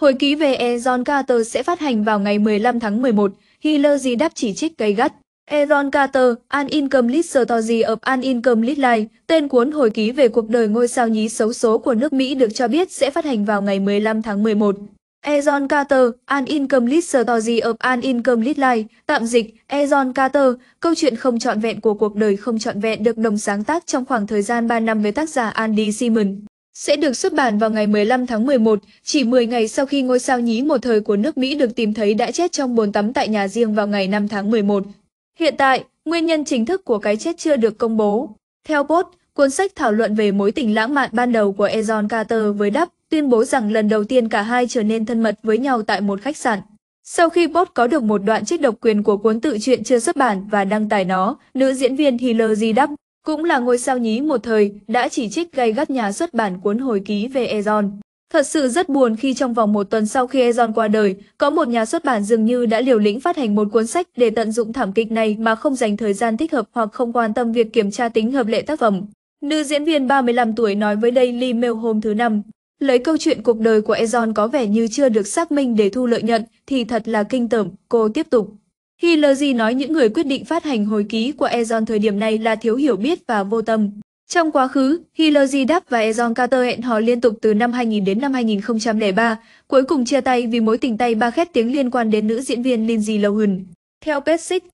Hồi ký về Aaron Carter sẽ phát hành vào ngày 15 tháng 11, Hillary đáp chỉ trích gay gắt. Aaron Carter, An Income Story of An Incomplete Life, tên cuốn hồi ký về cuộc đời ngôi sao nhí xấu số của nước Mỹ được cho biết sẽ phát hành vào ngày 15 tháng 11. Aaron Carter, An Income Story of An Incomplete Life, tạm dịch, Aaron Carter, câu chuyện không trọn vẹn của cuộc đời không trọn vẹn được đồng sáng tác trong khoảng thời gian 3 năm với tác giả Andy Simon sẽ được xuất bản vào ngày 15 tháng 11, chỉ 10 ngày sau khi ngôi sao nhí một thời của nước Mỹ được tìm thấy đã chết trong bồn tắm tại nhà riêng vào ngày 5 tháng 11. Hiện tại, nguyên nhân chính thức của cái chết chưa được công bố. Theo Post, cuốn sách thảo luận về mối tình lãng mạn ban đầu của Ejon Carter với Đắp tuyên bố rằng lần đầu tiên cả hai trở nên thân mật với nhau tại một khách sạn. Sau khi Bot có được một đoạn trích độc quyền của cuốn tự truyện chưa xuất bản và đăng tải nó, nữ diễn viên Hilary Duff cũng là ngôi sao nhí một thời đã chỉ trích gay gắt nhà xuất bản cuốn hồi ký về Ezon. Thật sự rất buồn khi trong vòng một tuần sau khi Ezon qua đời, có một nhà xuất bản dường như đã liều lĩnh phát hành một cuốn sách để tận dụng thảm kịch này mà không dành thời gian thích hợp hoặc không quan tâm việc kiểm tra tính hợp lệ tác phẩm. Nữ diễn viên 35 tuổi nói với Daily Mail hôm thứ Năm, lấy câu chuyện cuộc đời của Ezon có vẻ như chưa được xác minh để thu lợi nhuận thì thật là kinh tởm, cô tiếp tục. Hillary nói những người quyết định phát hành hồi ký của Ezon thời điểm này là thiếu hiểu biết và vô tâm. Trong quá khứ, Hillary Duff và Ezon Carter hẹn hò liên tục từ năm 2000 đến năm 2003, cuối cùng chia tay vì mối tình tay ba khét tiếng liên quan đến nữ diễn viên Lindsay Lohan. Theo Pesic,